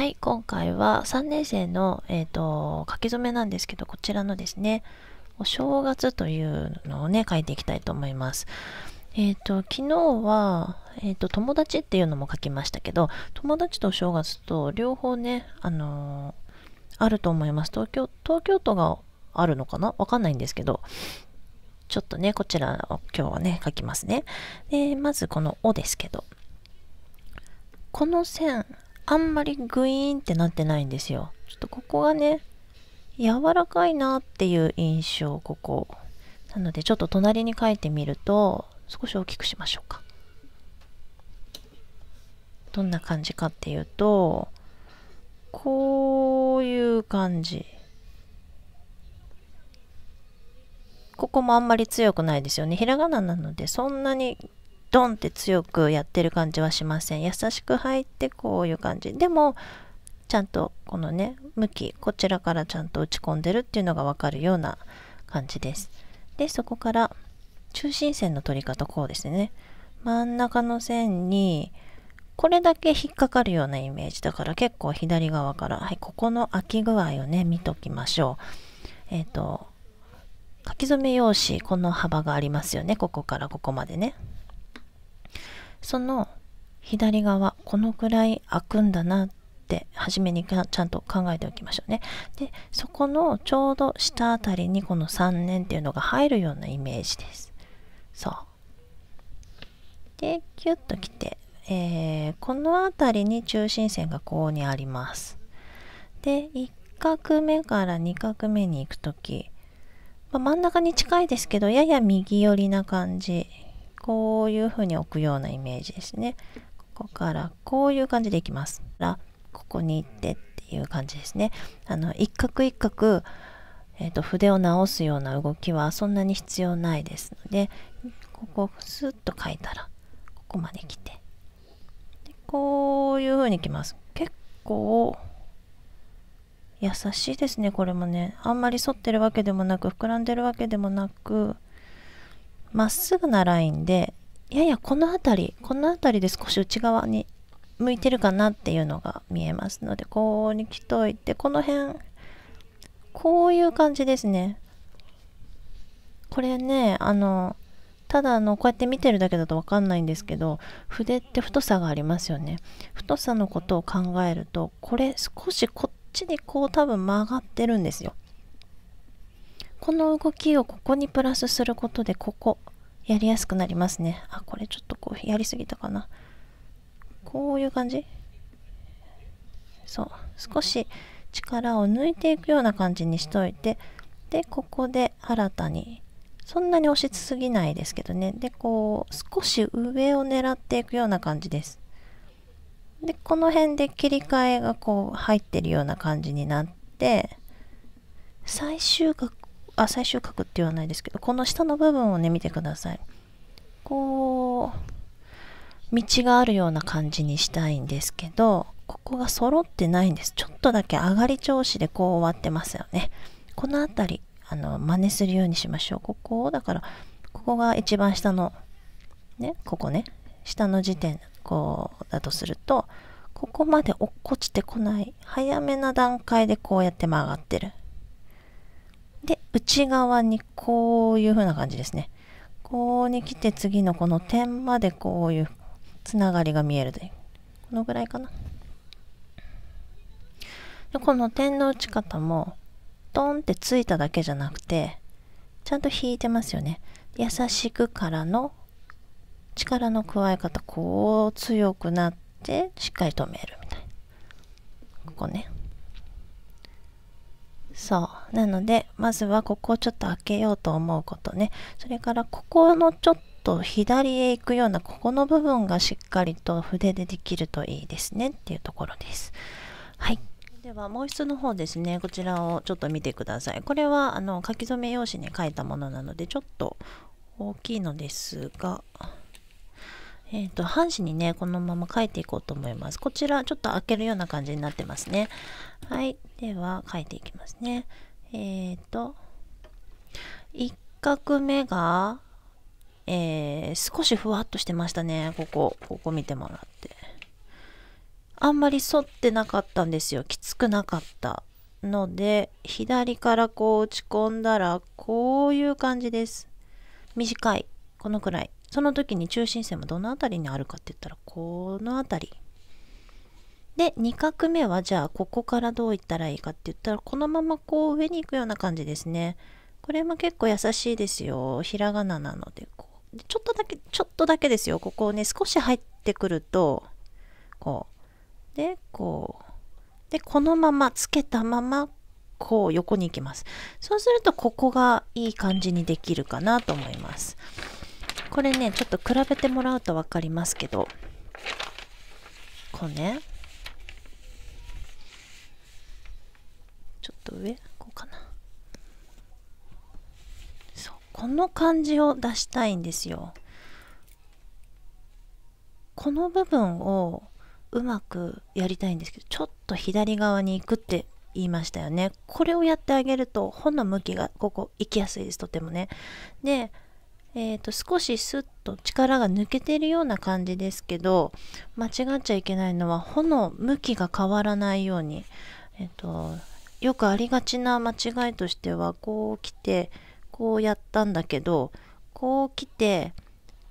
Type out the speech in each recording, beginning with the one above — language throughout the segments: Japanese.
はい、今回は3年生の、えーと、書き初めなんですけど、こちらのですね、お正月というのをね、書いていきたいと思います。えっ、ー、と、昨日は、えっ、ー、と、友達っていうのも書きましたけど、友達とお正月と両方ね、あのー、あると思います。東京、東京都があるのかなわかんないんですけど、ちょっとね、こちらを今日はね、書きますね。で、まずこのおですけど、この線、あんまりグイーンってなってないんですよちょっとここがね柔らかいなっていう印象ここなのでちょっと隣に書いてみると少し大きくしましょうかどんな感じかっていうとこういう感じここもあんまり強くないですよねひらがななのでそんなにドンって強くやってる感じはしません優しく入ってこういう感じでもちゃんとこのね向きこちらからちゃんと打ち込んでるっていうのが分かるような感じですでそこから中心線の取り方こうですね真ん中の線にこれだけ引っかかるようなイメージだから結構左側から、はい、ここの空き具合をね見ときましょうえっ、ー、と書き初め用紙この幅がありますよねここからここまでねその左側このくらい開くんだなって初めにちゃんと考えておきましょうねでそこのちょうど下あたりにこの3年っていうのが入るようなイメージですそうでキュッときて、えー、この辺りに中心線がここにありますで1画目から2画目に行く時、ま真ん中に近いですけどやや右寄りな感じこういうふうに置くようなイメージですねここからこういう感じでいきますここに行ってっていう感じですねあの一角一角、えーと、筆を直すような動きはそんなに必要ないですのでここスッと書いたらここまで来てでこういうふうにきます結構優しいですねこれもねあんまり反ってるわけでもなく膨らんでるわけでもなくまっすぐなラインでややこの辺りこの辺りで少し内側に向いてるかなっていうのが見えますのでここに来といてこの辺こういう感じですねこれねあのただあのこうやって見てるだけだと分かんないんですけど筆って太さがありますよね太さのことを考えるとこれ少しこっちにこう多分曲がってるんですよこの動きをここにプラスすることでここやりやすくなりますねあこれちょっとこうやりすぎたかなこういう感じそう少し力を抜いていくような感じにしといてでここで新たにそんなに押しすぎないですけどねでこう少し上を狙っていくような感じですでこの辺で切り替えがこう入ってるような感じになって最終があ最終角って言わないですけどこの下の部分をね見てくださいこう道があるような感じにしたいんですけどここが揃ってないんですちょっとだけ上がり調子でこう終わってますよねこの辺りあの真似するようにしましょうここをだからここが一番下のねここね下の時点こうだとするとここまで落っこちてこない早めな段階でこうやって曲がってるで内側にこういう風な感じですねここに来て次のこの点までこういうつながりが見えるというこのぐらいかなでこの点の打ち方もドンってついただけじゃなくてちゃんと引いてますよね優しくからの力の加え方こう強くなってしっかり止めるみたいなここねそうなのでまずはここをちょっと開けようと思うことねそれからここのちょっと左へ行くようなここの部分がしっかりと筆でできるといいですねっていうところですはいでは毛筆の方ですねこちらをちょっと見てくださいこれはあの書き初め用紙に書いたものなのでちょっと大きいのですがえーと、半紙にねこのまま書いていこうと思いますこちらちょっと開けるような感じになってますねはいでは書いていきますねえっ、ー、と1画目が、えー、少しふわっとしてましたねここここ見てもらってあんまり反ってなかったんですよきつくなかったので左からこう打ち込んだらこういう感じです短いこのくらいその時に中心線もどの辺りにあるかって言ったらこの辺りで2画目はじゃあここからどういったらいいかって言ったらこのままこう上に行くような感じですねこれも結構優しいですよひらがななのでこうでちょっとだけちょっとだけですよここをね少し入ってくるとこうでこうでこのままつけたままこう横に行きますそうするとここがいい感じにできるかなと思いますこれねちょっと比べてもらうと分かりますけどこうねちょっと上こうかなそうこの感じを出したいんですよこの部分をうまくやりたいんですけどちょっと左側に行くって言いましたよねこれをやってあげると本の向きがここ行きやすいですとてもねでえーと、少しスッと力が抜けてるような感じですけど間違っちゃいけないのは穂の向きが変わらないように、えーと、とよくありがちな間違いとしてはこう来てこうやったんだけどこう来て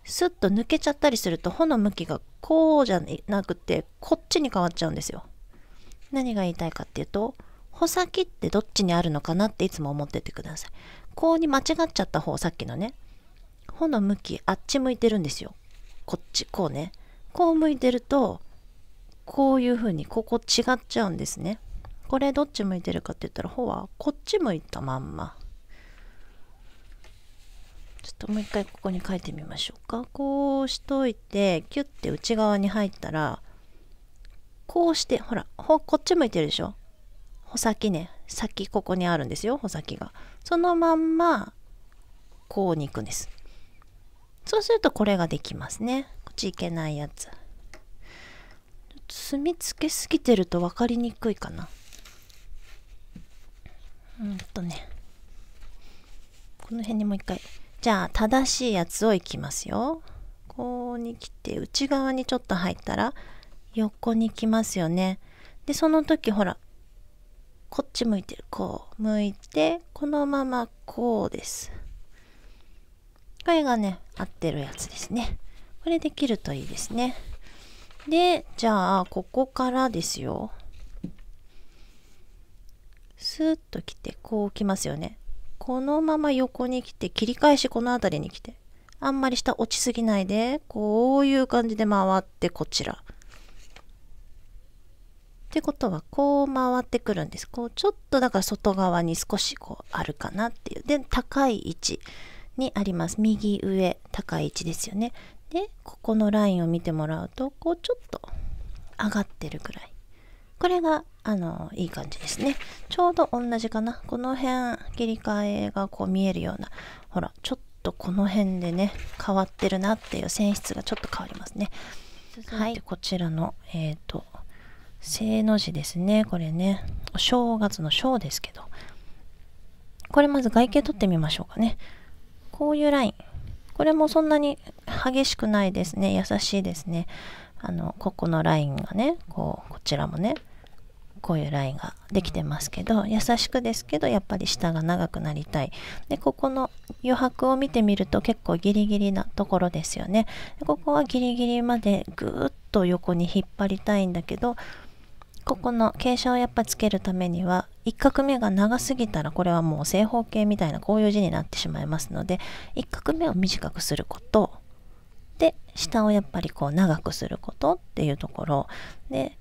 スッと抜けちゃったりすると穂の向きがこうじゃなくてこっちに変わっちゃうんですよ。何が言いたいかっていうと穂先ってどっちにあるのかなっていつも思っててください。こうに間違っちゃった方さっきのね穂の向きあっち向いてるんですよこっちこうねこう向いてるとこういう風にここ違っちゃうんですねこれどっち向いてるかって言ったらほはこっち向いたまんまちょっともう一回ここに書いてみましょうかこうしといてキュッて内側に入ったらこうしてほらこっち向いてるでしょ穂先ね先ここにあるんですよ穂先がそのまんまこうに行くんですそうするとこれができますねこっち行けないやつ墨付けすぎてると分かりにくいかなうんとねこの辺にもう一回じゃあ正しいやつをいきますよこうに来て内側にちょっと入ったら横に来ますよねでその時ほらこっち向いてるこう向いてこのままこうですこがね、合ってるやつですね。これできるといいですね。で、じゃあ、ここからですよ。スーッと来て、こう来ますよね。このまま横に来て、切り返しこの辺りに来て、あんまり下落ちすぎないで、こういう感じで回ってこちら。ってことはこう回ってくるんです。こうちょっとだから外側に少しこうあるかなっていう。で、高い位置。にあります右上高い位置ですよねでここのラインを見てもらうとこうちょっと上がってるくらいこれがあのいい感じですねちょうど同じかなこの辺切り替えがこう見えるようなほらちょっとこの辺でね変わってるなっていう線質がちょっと変わりますねはい、こちらのえっ、ー、と正の字ですねこれねお正月の正ですけどこれまず外形取ってみましょうかねこういうラインこれもそんなに激しくないですね優しいですねあのここのラインがねこうこちらもねこういうラインができてますけど優しくですけどやっぱり下が長くなりたいでここの余白を見てみると結構ギリギリなところですよねここはギリギリまでぐーっと横に引っ張りたいんだけどここの傾斜をやっぱつけるためには一画目が長すぎたらこれはもう正方形みたいなこういう字になってしまいますので一画目を短くすることで下をやっぱりこう長くすることっていうところで、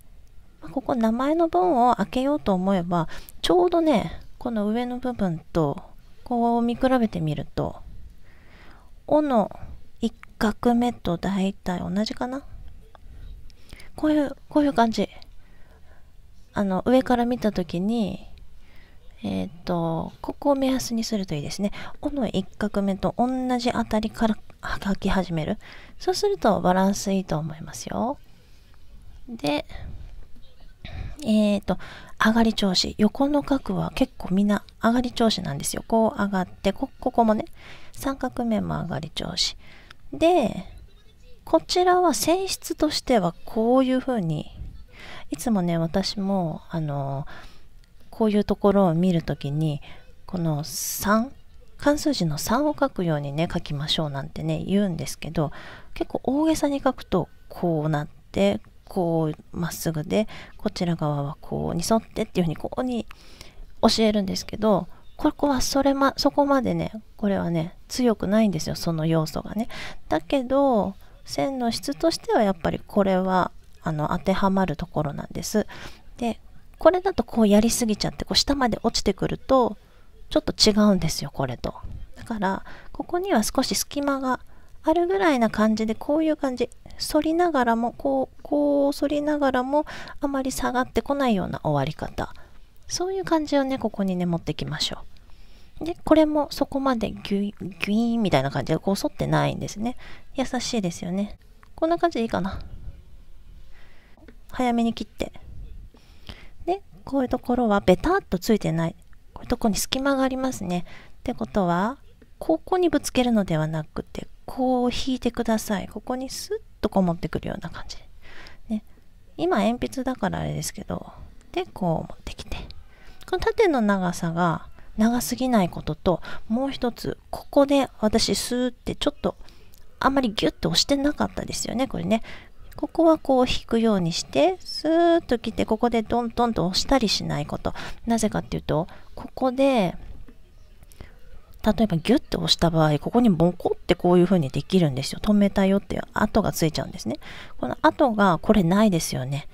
ここ名前の文を開けようと思えばちょうどねこの上の部分とこう見比べてみると「お」の一画目と大体同じかなこういうこういう感じあの上から見た時にえー、と、ここを目安にするといいですね。尾の1画目と同じあたりから書き始める。そうするとバランスいいと思いますよ。で、えっ、ー、と、上がり調子。横の角は結構みんな上がり調子なんですよ。こう上がって、こ、ここもね、三角目も上がり調子。で、こちらは性質としてはこういう風に、いつもね、私も、あのーこういうところを見る時にこの3関数字の3を書くようにね書きましょうなんてね言うんですけど結構大げさに書くとこうなってこうまっすぐでこちら側はこうに沿ってっていうふうにここに教えるんですけどここはそれ、ま、そこまでねこれはね強くないんですよその要素がね。だけど線の質としてはやっぱりこれはあの当てはまるところなんです。でこれだとこうやりすぎちゃってこう下まで落ちてくるとちょっと違うんですよこれとだからここには少し隙間があるぐらいな感じでこういう感じ反りながらもこうこう反りながらもあまり下がってこないような終わり方そういう感じをねここにね持ってきましょうでこれもそこまでギュイギュイーンみたいな感じでこう反ってないんですね優しいですよねこんな感じでいいかな早めに切ってこういうところはベタっとついてないこういうとこに隙間がありますねってことはここにぶつけるのではなくてこう引いてくださいここにスッとこう持ってくるような感じね今鉛筆だからあれですけどでこう持ってきてこの縦の長さが長すぎないことともう一つここで私スーってちょっとあんまりギュッと押してなかったですよねこれねここはこう引くようにしてスーッと来てここでドントンと押したりしないことなぜかっていうとここで例えばギュッと押した場合ここにボコってこういう風にできるんですよ止めたよっていう跡がついちゃうんですねこの跡がこれないですよね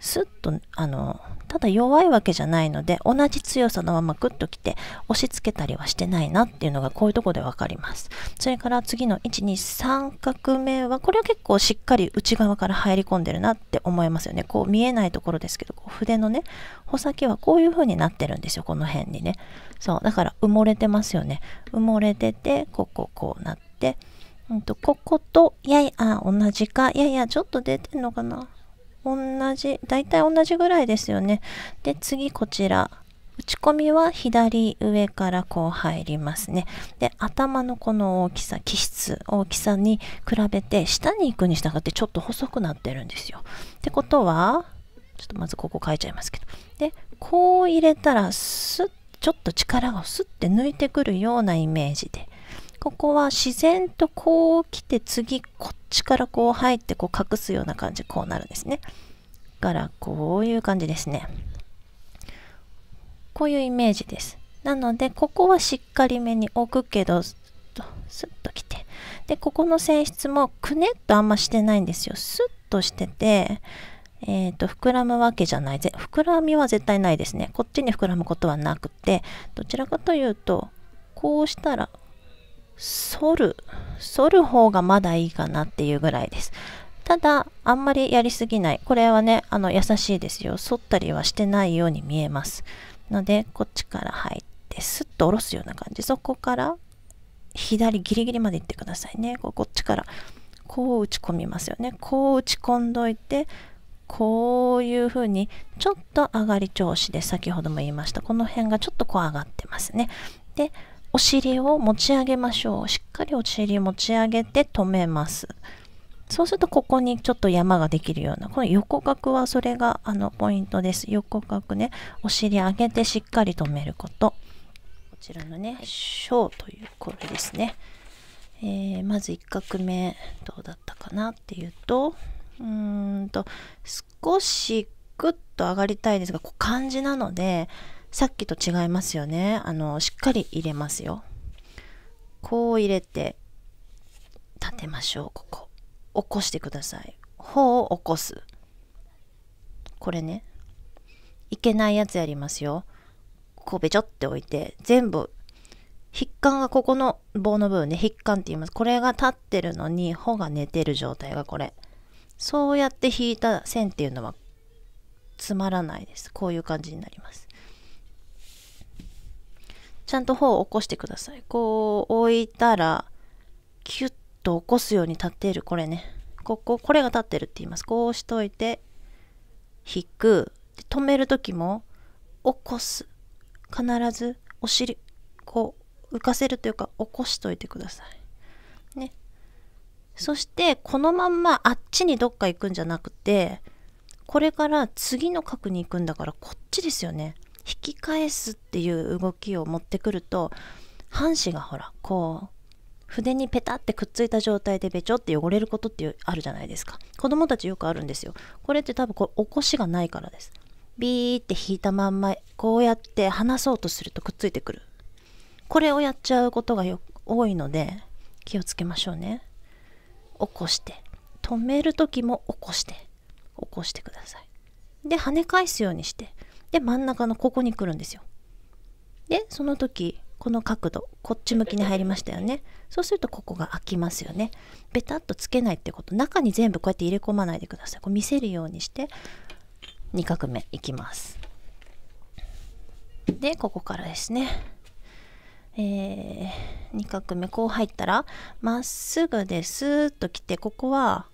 スッとあのただ弱いわけじゃないので同じ強さのままグッときて押し付けたりはしてないなっていうのがこういうとこで分かりますそれから次の123画目はこれは結構しっかり内側から入り込んでるなって思いますよねこう見えないところですけどこう筆のね穂先はこういう風になってるんですよこの辺にねそうだから埋もれてますよね埋もれててこここうなってうんとこことやや同じかややちょっと出てんのかな同じ大体同じぐらいですよねで次こちら打ち込みは左上からこう入りますねで頭のこの大きさ気質大きさに比べて下に行くに従ってちょっと細くなってるんですよってことはちょっとまずここ書いちゃいますけどでこう入れたらスッちょっと力をスッて抜いてくるようなイメージでここは自然とこう来て次こっちからこう入ってこう隠すような感じこうなるんですねだからこういう感じですねこういうイメージですなのでここはしっかりめに置くけどスッとスッと来てでここの性質もくねっとあんましてないんですよスッとしててえっ、ー、と膨らむわけじゃないぜ膨らみは絶対ないですねこっちに膨らむことはなくてどちらかというとこうしたら反る反る方がまだいいかなっていうぐらいですただあんまりやりすぎないこれはねあの優しいですよ反ったりはしてないように見えますのでこっちから入ってスッと下ろすような感じそこから左ギリギリまで行ってくださいねこうこっちからこう打ち込みますよねこう打ち込んどいてこういう風にちょっと上がり調子で先ほども言いましたこの辺がちょっとこう上がってますねでお尻を持ち上げましょう。しっかりお尻を持ち上げて止めます。そうするとここにちょっと山ができるようなこの横角はそれがあのポイントです。横角ねお尻上げてしっかり止めること。こちらのね小というこれですね。えー、まず1画目どうだったかなっていうとうーんと少しグッと上がりたいですがこう漢字なのでさっきと違いますよねあのしっかり入れますよこう入れて立てましょうここ起こしてください頬を起こすこれねいけないやつやりますよこうべちょって置いて全部筆管がここの棒の部分で、ね、筆管って言いますこれが立ってるのに頬が寝てる状態がこれそうやって引いた線っていうのはつまらないですこういう感じになりますちゃんと頬を起こしてください。こう置いたら、キュッと起こすように立っている、これね。ここ、これが立ってるって言います。こうしといて、引く。で止める時も、起こす。必ず、お尻、こう、浮かせるというか、起こしといてください。ね。そして、このまんまあっちにどっか行くんじゃなくて、これから次の角に行くんだから、こっちですよね。引き返すっていう動きを持ってくると半紙がほらこう筆にペタってくっついた状態でべちょって汚れることってあるじゃないですか子供たちよくあるんですよこれって多分これ起こしがないからですビーって引いたまんまこうやって離そうとするとくっついてくるこれをやっちゃうことがよ多いので気をつけましょうね起こして止める時も起こして起こしてくださいで跳ね返すようにしてで真ん中のここに来るんですよでその時この角度こっち向きに入りましたよねそうするとここが開きますよねベタッとつけないってこと中に全部こうやって入れ込まないでくださいこう見せるようにして2画目いきますでここからですねえー、2画目こう入ったらまっすぐですーっと来てここは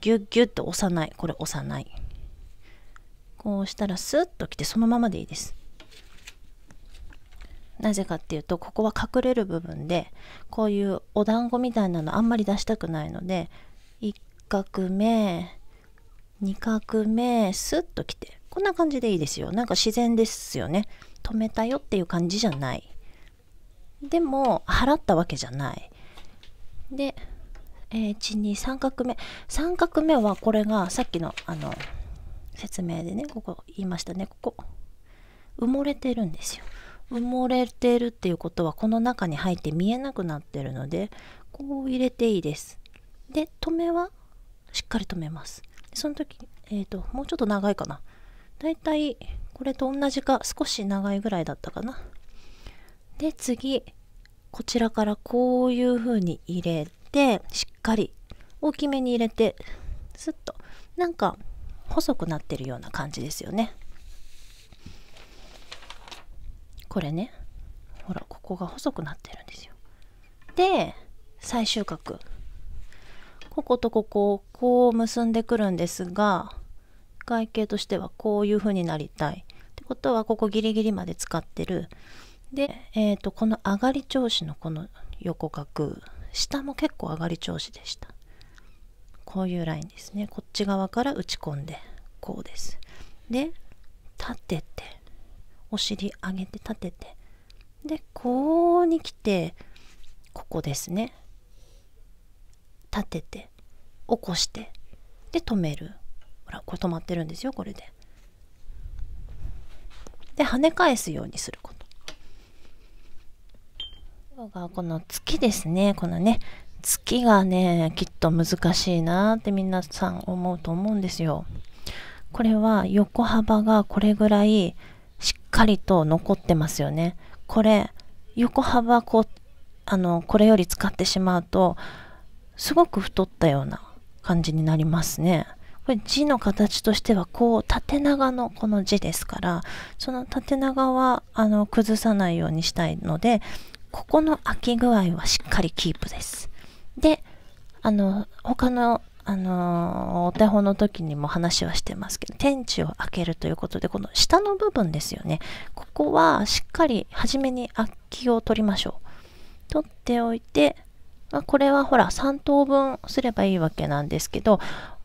ギュッギュッと押さないこれ押さないこうしたらスッと来てそのままでいいですなぜかっていうとここは隠れる部分でこういうお団子みたいなのあんまり出したくないので1画目2画目スッときてこんな感じでいいですよなんか自然ですよね止めたよっていう感じじゃないでも払ったわけじゃないで、え123画目3画目はこれがさっきのあの説明でねここ言いましたねここ埋もれてるんですよ埋もれてるっていうことはこの中に入って見えなくなってるのでこう入れていいですで止めはしっかり止めますその時えっ、ー、ともうちょっと長いかなだいたいこれと同じか少し長いぐらいだったかなで次こちらからこういう風に入れてしっかり大きめに入れてスッとなんか細くなってるような感じですよねこれねほらここが細くなってるんですよで最終角こことここをこう結んでくるんですが外形としてはこういう風になりたいってことはここギリギリまで使ってるで、えーと、とこの上がり調子のこの横角下も結構上がり調子でしたこういうラインですねこっち側から打ち込んでこうですで立ててお尻上げて立ててでこうに来てここですね立てて起こしてで止めるほらこれ止まってるんですよこれでで跳ね返すようにすることがこの月ですねこのね月がね、きっと難しいなって皆さん思うと思うんですよ。これは横幅がこれぐらいしっかりと残ってますよね。これ、横幅こう、あの、これより使ってしまうと、すごく太ったような感じになりますね。これ字の形としてはこう縦長のこの字ですからその縦長はあの崩さないようにしたいのでここの空き具合はしっかりキープです。で、あの、他の、あのお手本の時にも話はしてますけど、天地を開けるということで、この下の部分ですよね。ここはしっかり初めに空きを取りましょう。取っておいて、まあ、これはほら3等分すればいいわけなんですけど、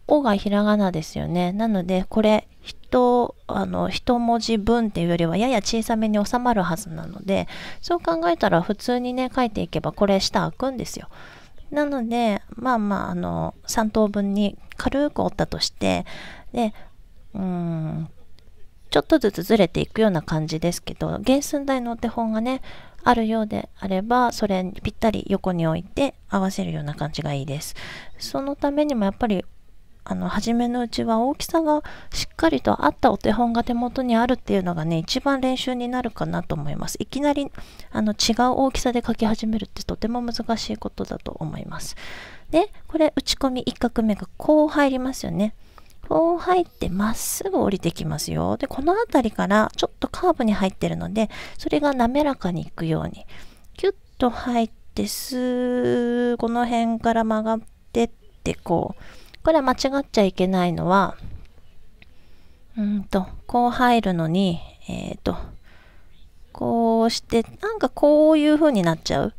おがひらがなですよね。なので、これ、一、あの、一文字分っていうよりは、やや小さめに収まるはずなので、そう考えたら、普通にね、書いていけば、これ、下開くんですよ。なのでまあまああの3等分に軽く折ったとしてでうんちょっとずつずれていくような感じですけど原寸大のお手本がねあるようであればそれぴったり横に置いて合わせるような感じがいいですそのためにもやっぱりあの初めのうちは大きさがしっかりとあったお手本が手元にあるっていうのがね一番練習になるかなと思いますいきなりあの違う大きさで描き始めるってとても難しいことだと思いますでこれ打ち込み1画目がこう入りますよねこう入ってまっすぐ降りてきますよでこの辺りからちょっとカーブに入ってるのでそれが滑らかにいくようにキュッと入ってすこの辺から曲がってってこうこれは間違っちゃいけないのは、うんと、こう入るのに、えっ、ー、と、こうして、なんかこういう風になっちゃう。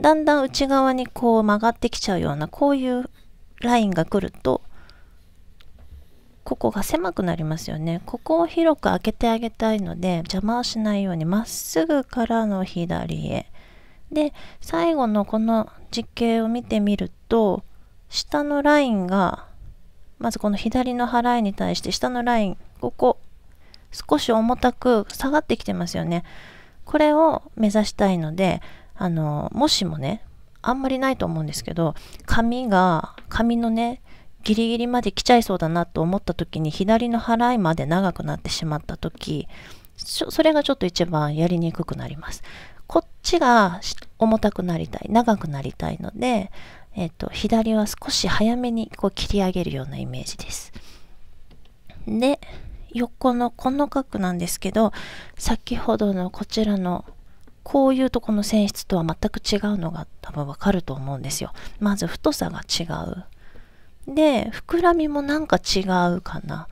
だんだん内側にこう曲がってきちゃうような、こういうラインが来ると、ここが狭くなりますよね。ここを広く開けてあげたいので、邪魔をしないようにまっすぐからの左へ。で、最後のこの実験を見てみると、下のラインがまずこの左の払いに対して下のラインここ少し重たく下がってきてますよねこれを目指したいのであのもしもねあんまりないと思うんですけど紙が紙のねギリギリまで来ちゃいそうだなと思った時に左の払いまで長くなってしまった時それがちょっと一番やりにくくなりますこっちが重たくなりたい長くなりたいのでえっ、と、左は少し早めにこう切り上げるようなイメージです。で、横のこの角なんですけど、先ほどのこちらのこういうとこの線質とは全く違うのが多分わかると思うんですよ。まず太さが違う。で、膨らみもなんか違うかな。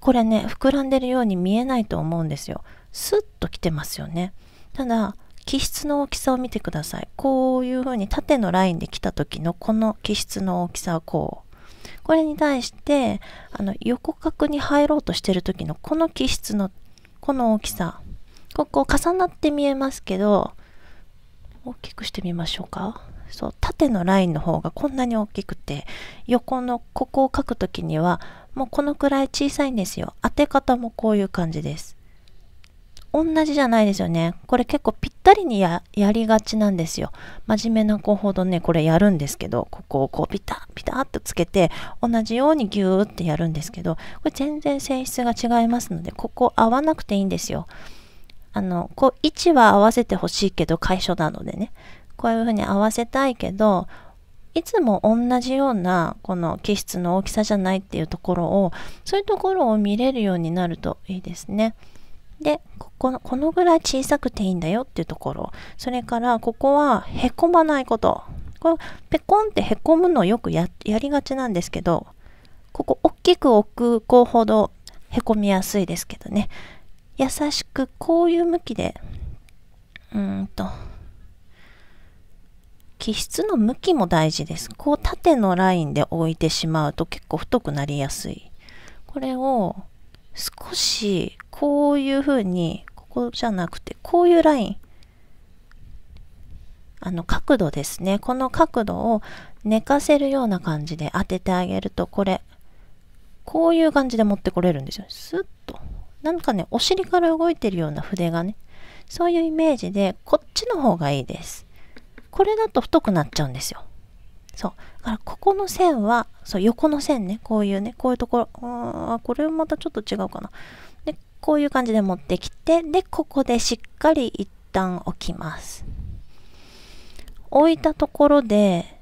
これね、膨らんでるように見えないと思うんですよ。スッと来てますよね。ただ、気質の大きさを見てくださいこういうふうに縦のラインで来た時のこの気質の大きさはこうこれに対してあの横角に入ろうとしてる時のこの気質のこの大きさここ重なって見えますけど大きくしてみましょうかそう縦のラインの方がこんなに大きくて横のここを書く時にはもうこのくらい小さいんですよ当て方もこういう感じです同じじゃないですよね。これ結構ぴったりにやりがちなんですよ。真面目な子ほどね、これやるんですけど、ここをこうピタッピタッとつけて、同じようにギューってやるんですけど、これ全然性質が違いますので、ここ合わなくていいんですよ。あの、こう位置は合わせてほしいけど、解消なのでね。こういうふうに合わせたいけど、いつも同じようなこの気質の大きさじゃないっていうところをそういうところを見れるようになるといいですね。でここのこのぐらい小さくていいんだよっていうところそれからここはへこまないことこれペコンってへこむのよくややりがちなんですけどここ大きく置く子ほどへこみやすいですけどね優しくこういう向きでうんと気質の向きも大事ですこう縦のラインで置いてしまうと結構太くなりやすいこれを少しこういう風にここじゃなくてこういうラインあの角度ですねこの角度を寝かせるような感じで当ててあげるとこれこういう感じで持ってこれるんですよスッとなんかねお尻から動いてるような筆がねそういうイメージでこっちの方がいいですこれだと太くなっちゃうんですよそうだからここの線はそう横の線ねこういうねこういうところあこれまたちょっと違うかなでこういう感じで持ってきてでここでしっかり一旦置きます置いたところで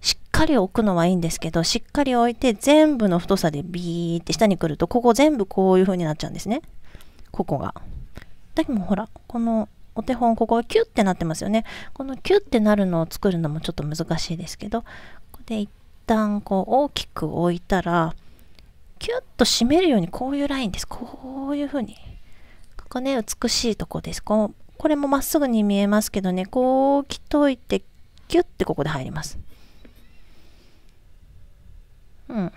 しっかり置くのはいいんですけどしっかり置いて全部の太さでビーって下に来るとここ全部こういう風になっちゃうんですねここがだけどほらこのお手本ここがキュッてなってますよねこのキュッてなるのを作るのもちょっと難しいですけどで一旦こう大きく置いたらキュッと締めるようにこういうラインですこういうふうにここね美しいとこですこうこれもまっすぐに見えますけどねこう着といてキュッてここで入りますうん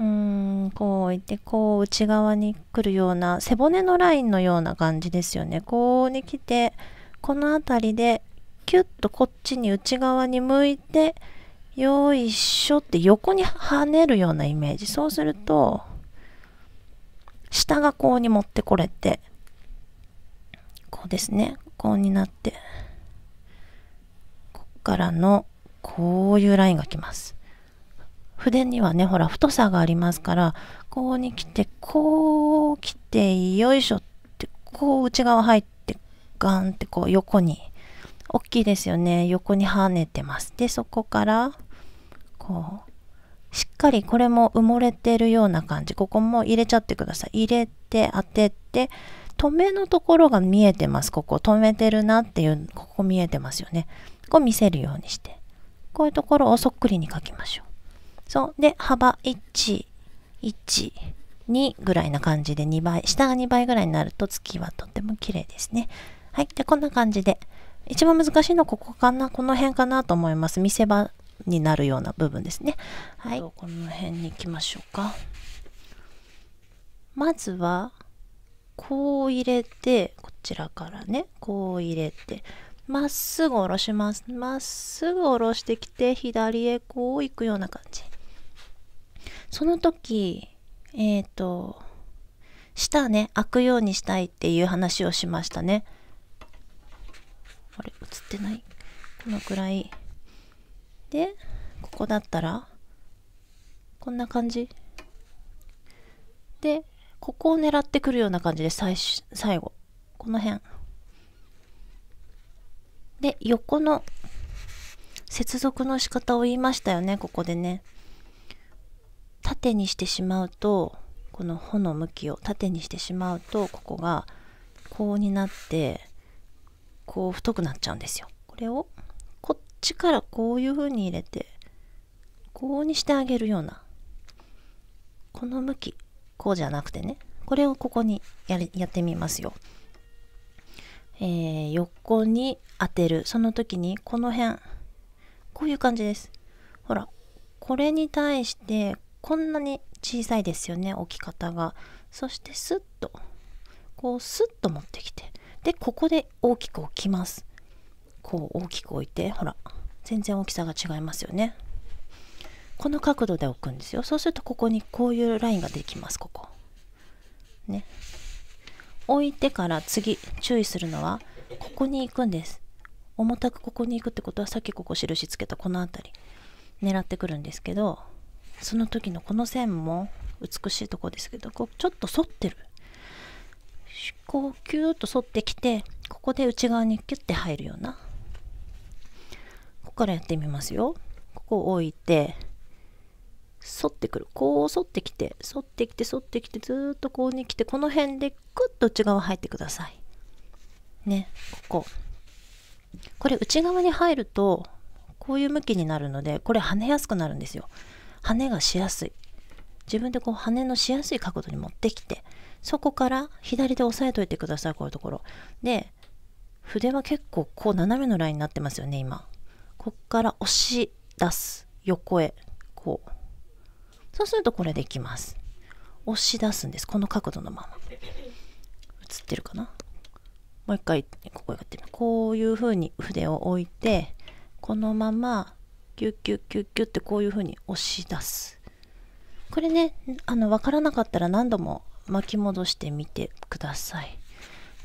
うんこう置いてこう内側に来るような背骨のラインのような感じですよねこうに来てこの辺りでキュッとこっちに内側に向いてよいしょって横に跳ねるようなイメージ。そうすると、下がこうに持ってこれて、こうですね。こうになって、こっからのこういうラインが来ます。筆にはね、ほら、太さがありますから、こうに来て、こう来て、よいしょって、こう内側入って、ガンってこう横に。大きいですよね横に跳ねてますでそこからこう、しっかりこれも埋もれてるような感じ。ここも入れちゃってください。入れて、当てて、止めのところが見えてます。ここ止めてるなっていう、ここ見えてますよね。ここ見せるようにして。こういうところをそっくりに書きましょう。そう。で、幅1、1、2ぐらいな感じで2倍、下が2倍ぐらいになると月はとっても綺麗ですね。はい。で、こんな感じで。一番難しいのはここかなこの辺かなと思います。見せ場になるような部分ですね。はい、この辺に行きましょうか。まずはこう入れてこちらからねこう入れてまっすぐ下ろしますまっすぐ下ろしてきて左へこう行くような感じその時えっ、ー、と下ね開くようにしたいっていう話をしましたねあれ映ってないこのくらいでここだったらこんな感じでここを狙ってくるような感じで最初、最後この辺で横の接続の仕方を言いましたよねここでね縦にしてしまうとこの穂の向きを縦にしてしまうとここがこうになってこう太くなっちゃうんですよこれをちからこういう風に入れてこうにしてあげるようなこの向きこうじゃなくてねこれをここにやりやってみますよ、えー、横に当てるその時にこの辺こういう感じですほらこれに対してこんなに小さいですよね置き方がそしてスッとこうスッと持ってきてでここで大きく置きますこう大きく置いてほら全然大きさが違いますよねこの角度で置くんですよそうするとここにこういうラインができますここね置いてから次注意するのはここに行くんです重たくここに行くってことはさっきここ印つけたこの辺り狙ってくるんですけどその時のこの線も美しいとこですけどこうちょっと反ってるこうキューッと反ってきてここで内側にキュッて入るようなこからやってみますよここを置いて反ってくるこう反ってきて反ってきて反ってきてずっとこうに来てこの辺でグッと内側入ってくださいねこここれ内側に入るとこういう向きになるのでこれ跳ねやすくなるんですよ跳ねがしやすい自分でこう跳ねのしやすい角度に持ってきてそこから左で押さえといてくださいこういうところで筆は結構こう斜めのラインになってますよね今こっから押し出す横へこうそうするとこれできます押し出すんですこの角度のまま映ってるかなもう一回ここやってみこういう風に筆を置いてこのままキュッキュッキュッキュッってこういう風に押し出すこれねあの分からなかったら何度も巻き戻してみてください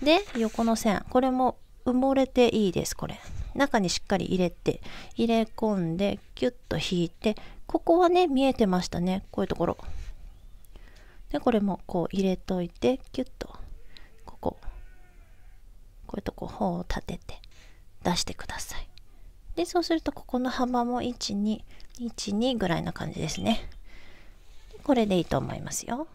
で横の線これも埋もれていいですこれ中にしっかり入れて入れ込んでキュッと引いてここはね見えてましたねこういうところでこれもこう入れといてキュッとこここういうとこ方を立てて出してくださいでそうするとここの幅も1212ぐらいな感じですねこれでいいと思いますよ